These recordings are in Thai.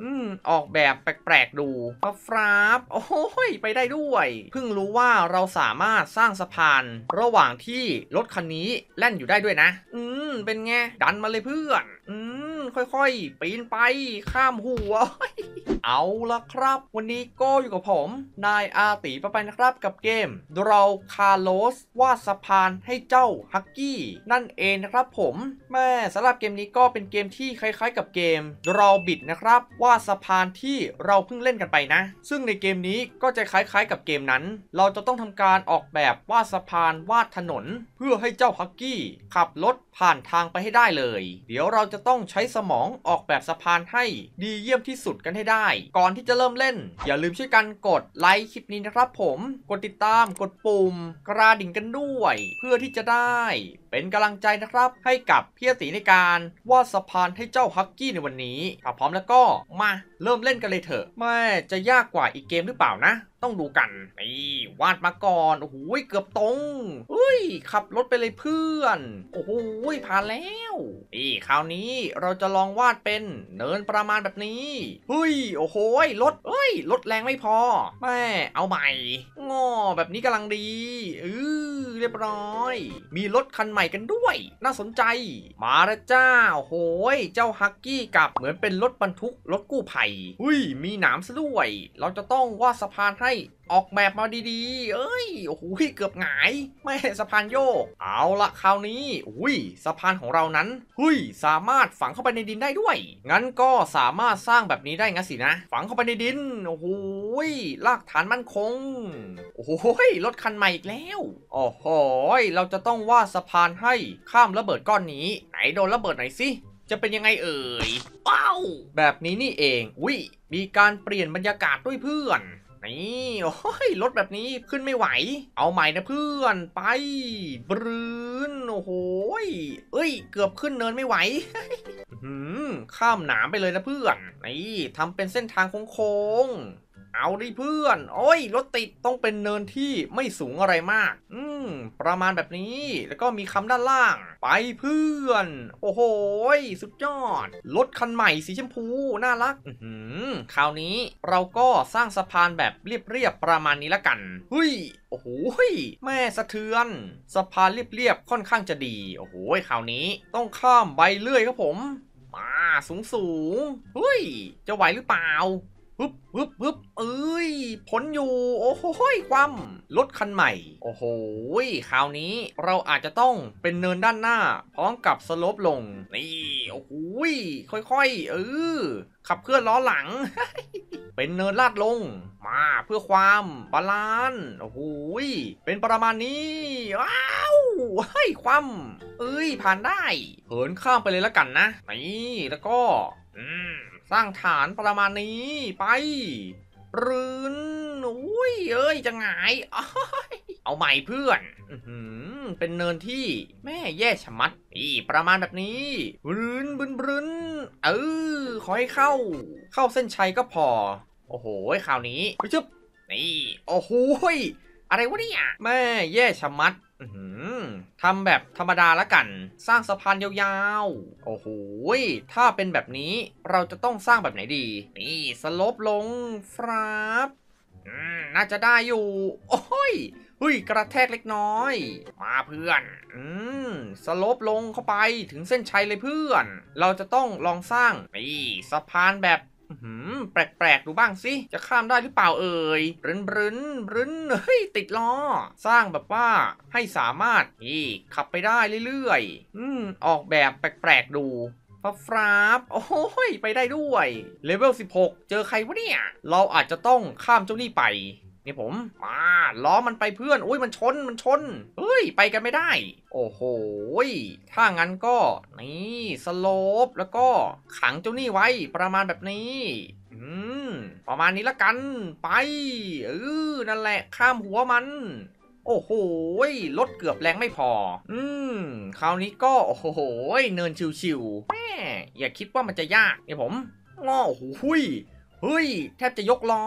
อืมออกแบบแปลกๆดูปฟราบโอ้ย ไปได้ด้วย เพิ่งรู้ว่าเราสามารถสร้างสะพาน ระหว่างที่รถคันนี้แล่นอยู่ได้ด้วยนะ อืม เป็นไง ดันมาเลยเพื่อน อืม ค่อยๆปีนไป ข้ามหัวเอาละครับ วันนี้ก็อยู่กับผม นายอาตีปไปนะครับกับเกม เราคาร์โลสวาดสะพานให้เจ้าฮักกี้นั่นเองนะครับผมแม่สำหรับเกมนี้ก็เป็นเกมที่คล้ายๆกับเกมเราบิดนะครับวาดสะพานที่เราเพิ่งเล่นกันไปนะ ซึ่งในเกมนี้ก็จะคล้ายๆ กับเกมนั้น เราจะต้องทำการออกแบบวาดสะพานวาดถนน เพื่อให้เจ้าฮักกี้ขับรถผ่านทางไปให้ได้เลย เดี๋ยวเราจะต้องใช้สมองออกแบบสะพานให้ ดีเยี่ยมที่สุดกันให้ได้ ก่อนที่จะเริ่มเล่น อย่าลืมช่วยกันกดไลค์คลิปนี้นะครับผม กดติดตามกดปุ่มกระดิ่งกันด้วยเพื่อที่จะได้เป็นกำลังใจนะครับให้กับเพี่ตีในการวาดสะพานให้เจ้าฮักกี้ในวันนี้ถ้าพร้อมแล้วก็มาเริ่มเล่นกันเลยเถอะแม่จะยากกว่าอีกเกมหรือเปล่านะ ต้องดูกันนี่ วาดมาก่อนโอ้โหเกือบตรงอุ้ยขับรถไปเลยเพื่อน โอ้โหผ่านแล้วนี่คราวนี้เราจะลองวาดเป็นเนินประมาณแบบนี้เฮ้ยโอ้โหรถเอ้ยรถแรงไม่พอ แม่เอาใหม่งอแบบนี้กำลังดีอือเรียบร้อย มีรถคันใหม่ม่กัน ด้วย น่าสนใจ มา แล้ว จ้า โหย เจ้าฮักกี้กับเหมือนเป็น รถบรรทุก รถ กู้ภัย อุ้ย มี หนามซะด้วย เราจะต้องวาดสะพานให้ออกแบบมาดีๆ เอ้ย โอ้โหเกือบหงายไม่สะพานโยก เอาละคราวนี้อุ้ย สะพานของเรานั้น หุ้ย สามารถฝังเข้าไปในดินได้ด้วย งั้นก็สามารถสร้างแบบนี้ได้งั้นสินะ ฝังเข้าไปในดิน โอ้โหลากฐานมั่นคง โอ้โหรถคันใหม่อีกแล้วโอ้โหเราจะต้องวาดสะพานให้ข้ามระเบิดก้อนนี้ ไหนโดนระเบิดไหนสิ จะเป็นยังไงเอ่ยว้าวแบบนี้นี่เองอุ้ยมีการเปลี่ยนบรรยากาศด้วยเพื่อนนี่ โอ้ย รถแบบนี้ขึ้นไม่ไหว เอาใหม่นะเพื่อนไป บรืนโอ้โหเอ้ยเกือบขึ้นเนินไม่ไหว ข้ามหนามไปเลยนะเพื่อน นี่ทำเป็นเส้นทางโค้งเอาดิเพื่อน โอ้ย รถติด ต้องเป็นเนินที่ไม่สูงอะไรมากอืประมาณแบบนี้ แล้วก็มีคำด้านล่าง ไปเพื่อน โอ้โหสุดยอด รถคันใหม่สีชมพูน่ารัก คราวนี้เราก็สร้างสะพานแบบเรียบๆประมาณนี้ละกันเฮ้ย โอ้โหแม่สะเทือน สะพานเรียบๆค่อนข้างจะดี โอ้โหคราวนี้ ต้องข้ามใบเลื่อยครับผม มาสูงสูงเฮ้ย จะไหวหรือเปล่าปึ๊บปึ๊บปึ๊บเอ้ยพ้นอยู่ โอ้โหความรถคันใหม่ โอ้โหคราวนี้เราอาจจะต้องเป็นเนินด้านหน้า พร้อมกับสลบลง นี่ โอ้โหค่อยๆ เออ ขับเคลื่อนล้อหลัง เป็นเนินลาดลง มาเพื่อความบาลานโอ้โหเป็นประมาณนี้ว้าวให้ความ เอ้ย ผ่านได้เหินข้ามไปเลยแล้วกันนะ นี่แล้วก็สร้างฐานประมาณนี้ไปรื้นอุ้ยเอ้ยจะหงายเอาใหม่เพื่อน เป็นเนินที่ แม่แย่ชะมัดอีประมาณแบบนี้รื้นบึนบึน เออขอให้เข้า เข้าเส้นชัยก็พอ โอ้โห คราวนี้ไปจึ๊บนี่ โอ้โห อะไรวะเนี่ย แม่แย่ชะมัดอืทำแบบธรรมดาละกันสร้างสะพานยาวๆโอ้โหถ้าเป็นแบบนี้เราจะต้องสร้างแบบไหนดี นี่สลบลงฟรับน่าจะได้อยู่โอ้ยเฮ้ยกระแทกเล็กน้อย มาเพื่อนอืมสลบลงเข้าไปถึงเส้นชัยเลยเพื่อน เราจะต้องลองสร้างนี่สะพานแบบแปลก ๆ ดูบ้างสิ จะข้ามได้หรือเปล่าเอ่ยรึนรึนรึนเฮ้ยติดล้อ สร้างแบบว่าให้สามารถที่ขับไปได้เรื่อย ๆอืมออกแบบแปลก ๆ ดูฟาฟราบโอ้ยไปได้ด้วย เลเวล 16 เจอใครวะเนี่ย เราอาจจะต้องข้ามเจ้านี่ไปนี่ผมมาล้อมันไปเพื่อนอุ้ย มันชน มันชนเฮ้ย ไปกันไม่ได้ โอ้โห ถ้างั้นก็นี่สโลปแล้วก็ขังเจ้านี่ไว้ ประมาณแบบนี้ อืมประมาณนี้ละกันไปเออนั่นแหละข้ามหัวมัน โอ้โหรถเกือบแรงไม่พอ อืมคราวนี้ก็โอ้โหเนินชิวๆแม่อย่าคิดว่ามันจะยากเนี่ยผมง้อโอ้โหเฮ้ย แทบจะยกล้อ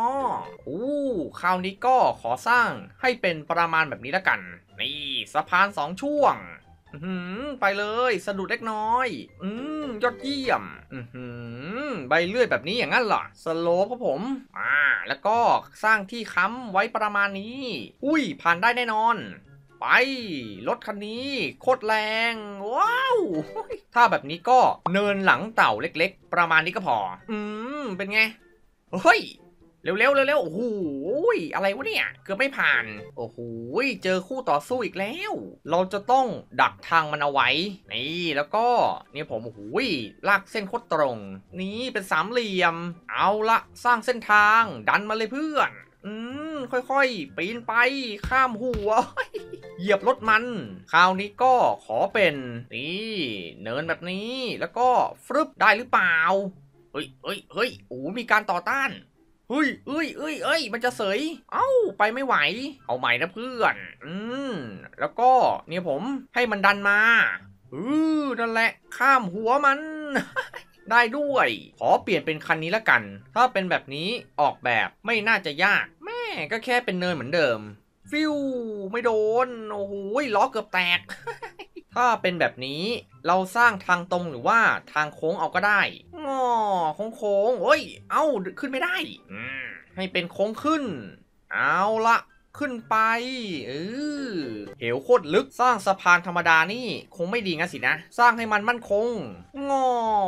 อู้คราวนี้ก็ขอสร้างให้เป็นประมาณแบบนี้ละกัน นี่ สะพานสองช่วง อืมไปเลย สะดุดเล็กน้อย อืมยอดเยี่ยม อืมใบเลื่อยแบบนี้อย่างนั้นเหรอสโลปครับผม อ่า แล้วก็สร้างที่ค้ำไว้ประมาณนี้ อุ้ย ผ่านได้แน่นอน ไปรถคันนี้โคตรแรง ว้าว ถ้าแบบนี้ก็เนินหลังเต่าเล็กๆ ประมาณนี้ก็พอ อืมเป็นไงเฮ้ยเร็วๆเร็วๆโอ้โหอะไรวะเนี่ยเกือบไม่ผ่าน โอ้โหเจอคู่ต่อสู้อีกแล้ว เราจะต้องดักทางมันเอาไว้นี่แล้วก็นี่ผมโอ้โหลากเส้นโคตรตรง นี่เป็นสามเหลี่ยม เอาละสร้างเส้นทางดันมาเลยเพื่อน อืมค่อยๆปีนไปข้ามหัวเหยียบรถมัน คราวนี้ก็ขอเป็นนี่เนินแบบนี้แล้วก็ฟรึบได้หรือเปล่าเฮ้ยเฮ้ยเฮ้ยโอ้มีการต่อต้าน เฮ้ยเอ้ยเอ้ยเอ้ย มันจะเสย เอ้า ไปไม่ไหว เอาใหม่นะเพื่อน อืมแล้วก็เนี่ยผมให้มันดันมา อือนั่นแหละ ข้ามหัวมัน ได้ด้วย ขอเปลี่ยนเป็นคันนี้ละกัน ถ้าเป็นแบบนี้ออกแบบไม่น่าจะยาก แม่ก็แค่เป็นเนินเหมือนเดิม ฟิว ไม่โดน โอ้โหล้อเกือบแตกถ้าเป็นแบบนี้เราสร้างทางตรงหรือว่าทางโค้งเอาก็ได้งอโค้งโค้งเอ้ย เอ้า ขึ้นไม่ได้ ให้เป็นโค้งขึ้น เอาละขึ้นไป เออเหวโคตรลึกสร้างสะพานธรรมดานี่คงไม่ดีงั้นสินะ สร้างให้มันมั่นคงงอ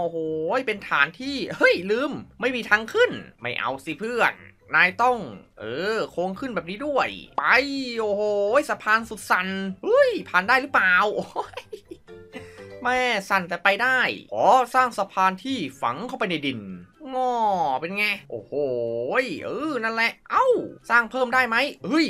โหยเป็นฐานที่ เฮ้ยลืม ไม่มีทางขึ้น ไม่เอาสิเพื่อนนายต้องเออ โค้งขึ้นแบบนี้ด้วย ไปโอ้โห สะพานสุดสันเฮ้ย ผ่านได้หรือเปล่าแม่สั่นแต่ไปได้ขอสร้างสะพานที่ฝังเข้าไปในดินงอเป็นไง โอ้โหเออ นั่นแหละ เอ้า สร้างเพิ่มได้ไหมเฮ้ย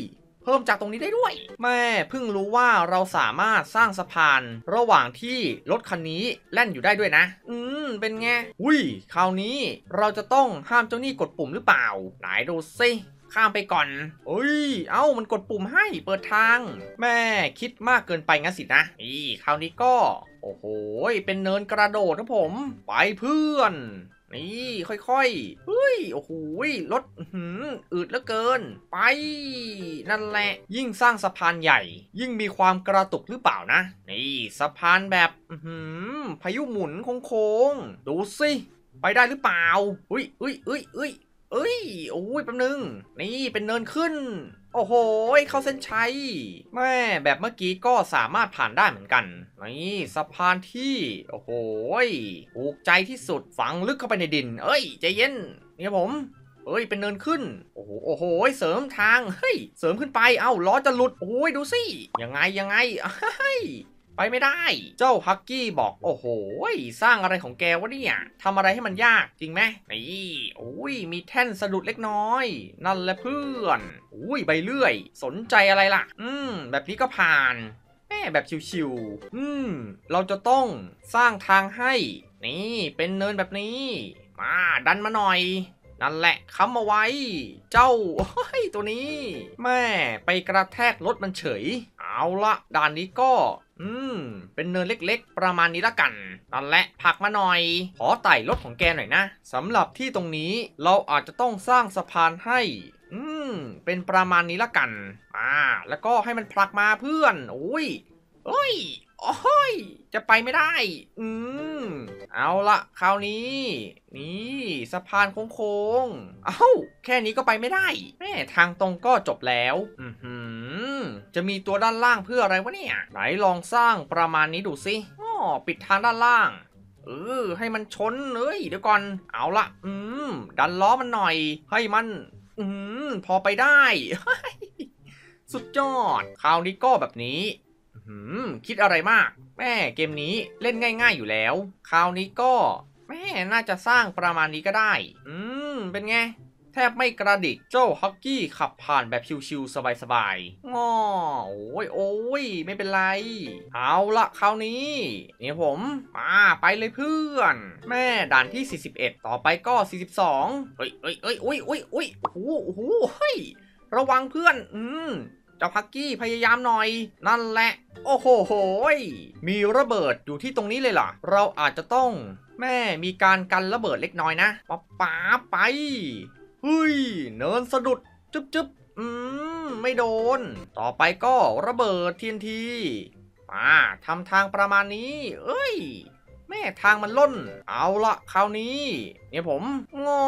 พิ่มจากตรงนี้ได้ด้วย แม่เพิ่งรู้ว่าเราสามารถสร้างสะพานระหว่างที่รถคันนี้แล่นอยู่ได้ด้วยนะ อืมเป็นไง อุ้ย คราวนี้เราจะต้องห้ามเจ้าหนี้กดปุ่มหรือเปล่าไหนดูซิข้ามไปก่อนเอ้ย เอ้ามันกดปุ่มให้เปิดทาง แม่คิดมากเกินไปงั้นสินะอีคราวนี้ก็ โอ้โหเป็นเนินกระโดดครับผม ไปเพื่อนนี่ ค่อยๆเฮ้ย โอ้โหรถอืดเหลือเกิน ไป นั่นแหละ ยิ่งสร้างสะพานใหญ่ ยิ่งมีความกระตุกหรือเปล่านะ นี่ สะพานแบบืมพายุหมุนโค้งๆ ดูสิ ไปได้หรือเปล่าอุ้ยอุ้ยอุ้ยอุ้ยเฮ้ย โอ้ยแป๊บนึง นี่เป็นเนินขึ้นโอ้โห เข้าเส้นชัยแม่แบบเมื่อกี้ก็สามารถผ่านได้เหมือนกัน นี่สะพานที่ โอ้โหถูกใจที่สุดฝังลึกเข้าไปในดิน เอ้ยใจเย็นนี่ยผม เอ้ย เป็นเนินขึ้น โอ้โหโอ้โห เสริมทาง เฮ้ย เสริมขึ้นไป เอ้าล้อจะหลุด โอ้ยดูสิ ยังไงยังไงเฮ้ยไปไม่ได้ เจ้าฮักกี้บอก โอ้โห สร้างอะไรของแกวะเนี่ย ทำอะไรให้มันยากจริงไหมนี่โอ้ย มีแท่นสะดุดเล็กน้อย นั่นแหละเพื่อนอุ้ย ใบเลื่อย สนใจอะไรล่ะ อืม แบบนี้ก็ผ่านแม่แบบชิวๆ อืมเราจะต้องสร้างทางให้ นี่ เป็นเนินแบบนี้ มา ดันมาหน่อย นั่นแหละค้ำเอาไว้ เจ้าตัวนี้ แม่ไปกระแทกรถมันเฉย เอาละด่านนี้ก็อืม เป็นเนินเล็กๆ ประมาณนี้ละกันนั่นแหละผักมาหน่อย ขอไต่รถของแกหน่อยนะ สำหรับที่ตรงนี้ เราอาจจะต้องสร้างสะพานให้ อืม เป็นประมาณนี้ละกัน อ่า แล้วก็ให้มันผลักมาเพื่อนโอ้ยโอ้ยโอ้ย จะไปไม่ได้ อืม เอาละคราวนี้ นี่ สะพานโค้งๆ เอา้า แค่นี้ก็ไปไม่ได้แม่ทางตรงก็จบแล้ว อืมจะมีตัวด้านล่างเพื่ออะไรวะเนี่ยไหนลองสร้างประมาณนี้ดูสิอ๋อปิดทางด้านล่าง เออให้มันชนเอ้ยเดี๋ยวก่อน เอาละอืมดันล้อมันหน่อยให้มัน อืมพอไปได้ สุดยอดคราวนี้ก็แบบนี้อืมคิดอะไรมากแม่เกมนี้เล่นง่ายๆอยู่แล้วคราวนี้ก็แม่น่าจะสร้างประมาณนี้ก็ได้ อืมเป็นไงแทบไม่กระดิกโจ้ฮอกกี้ขับผ่านแบบชิวๆสบายๆง้อโอ้ยโอ้ยไม่เป็นไร เอาละคราวนี้นี่ผมมาไปเลยเพื่อน แม่ด่านที่ 41 ต่อไปก็ 42 เฮ้ยเฮ้ยเฮ้ยอุ้ยอุ้ยอุ้ยโอ้โหเฮ้ย ระวังเพื่อน อืมจ้าพักกี้พยายามหน่อย นั่นแหละ โอ้โหยมีระเบิดอยู่ที่ตรงนี้เลยเหรอ เราอาจจะต้อง แม่มีการกันระเบิดเล็กน้อยนะ ป๊าป๊า ไปเฮ้ยเนินสะดุด จึ๊บจึ๊บอืมไม่โดน ต่อไปก็ระเบิดทีนทีม่าทำทางประมาณนี้ เอ้ย แม่ทางมันล้นเอาละคราวนี้ เนี่ยผมงอ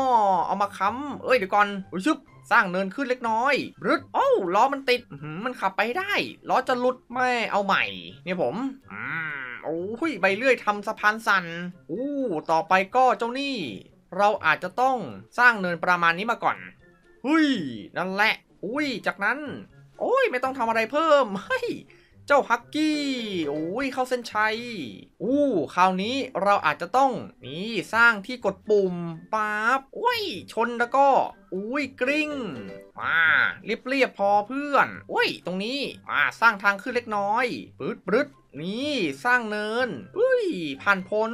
เอามาค้ำเอ้ยเดี๋ยวก่อนอุ้ยชึบสร้างเนินขึ้นเล็กน้อยรึดโอ้ล้อมันติด มันขับไปได้ ล้อจะหลุดไม่เอาใหม่ เนี่ยผมอืมโอ้ยใบเลื่อยทำสะพานสัน่นอู้ต่อไปก็เจ้านี่เราอาจจะต้องสร้างเนินประมาณนี้มาก่อนเฮ้ย นั่นแหละ อุ้ย จากนั้นโอ้ย ไม่ต้องทำอะไรเพิ่มเฮ้ยเจ้าฮักกี้ โอ้ย เข้าเส้นชัย อู้ คราวนี้เราอาจจะต้อง นี่สร้างที่กดปุ่มปั๊บอุ้ย ชนแล้วก็อุ้ย กริ้งมาเรียบเรียบพอเพื่อนอุ้ย ตรงนี้มาสร้างทางขึ้นเล็กน้อย ปื๊ดปื๊ดนี่สร้างเนินอุ้ย ผ่านพ้น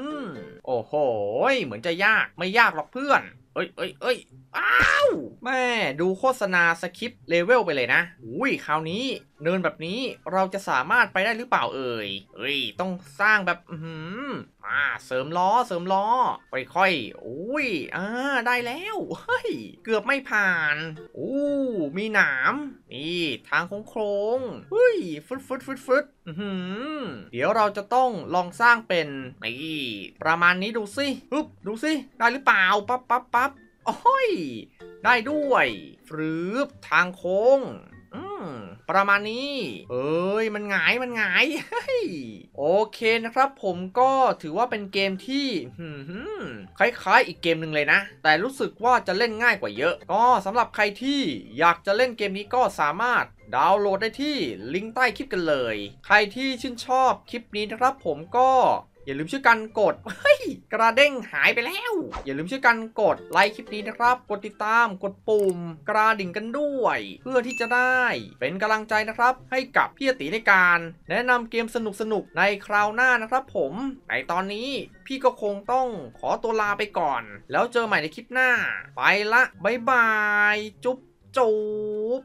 โอ้โห เหมือนจะยาก ไม่ยากหรอกเพื่อน เอ้ยเอ้ยเอ้ยอ้าวแม่ดูโฆษณาสคริปเลเวลไปเลยนะ อุ้ยคราวนี้เนินแบบนี้เราจะสามารถไปได้หรือเปล่าเอ่ยเอ้ยต้องสร้างแบบ อืมมาเสริมล้อเสริมล้อค่อยๆอุ้ยอ่าได้แล้วเฮ้ยเกือบไม่ผ่าน อู้มีหนามนี่ทางโค้งๆเฮ้ยฟึดฟึดฟึดฟึดเดี๋ยวเราจะต้องลองสร้างเป็นนี่ประมาณนี้ดูสิฮึบดูสิ ได้หรือเปล่าปั๊บปั๊บปั๊บโอ้ย ได้ด้วยฟรือทางโค้งประมาณนี้ เอ้ยมันหงาย มันหงายโอเคนะครับผมก็ถือว่าเป็นเกมที่คล้ายๆ อีกเกมหนึ่งเลยนะ แต่รู้สึกว่าจะเล่นง่ายกว่าเยอะ ก็สำหรับใครที่อยากจะเล่นเกมนี้ก็สามารถดาวน์โหลดได้ที่ลิงก์ใต้คลิปกันเลย ใครที่ชื่นชอบคลิปนี้นะครับผมก็อย่าลืมช่วยกันกดเฮ้ยกระเด้งหายไปแล้ว อย่าลืมช่วยกันกดไลค์คลิปนี้นะครับ กดติดตามกดปุ่มกระดิ่งกันด้วย เพื่อที่จะได้เป็นกำลังใจนะครับให้กับพี่ตีในการแนะนำเกมสนุกสนุกในคราวหน้านะครับผม ในตอนนี้พี่ก็คงต้องขอตัวลาไปก่อนแล้วเจอใหม่ในคลิปหน้า ไปละบ๊ายบายจุ๊บจุ๊บ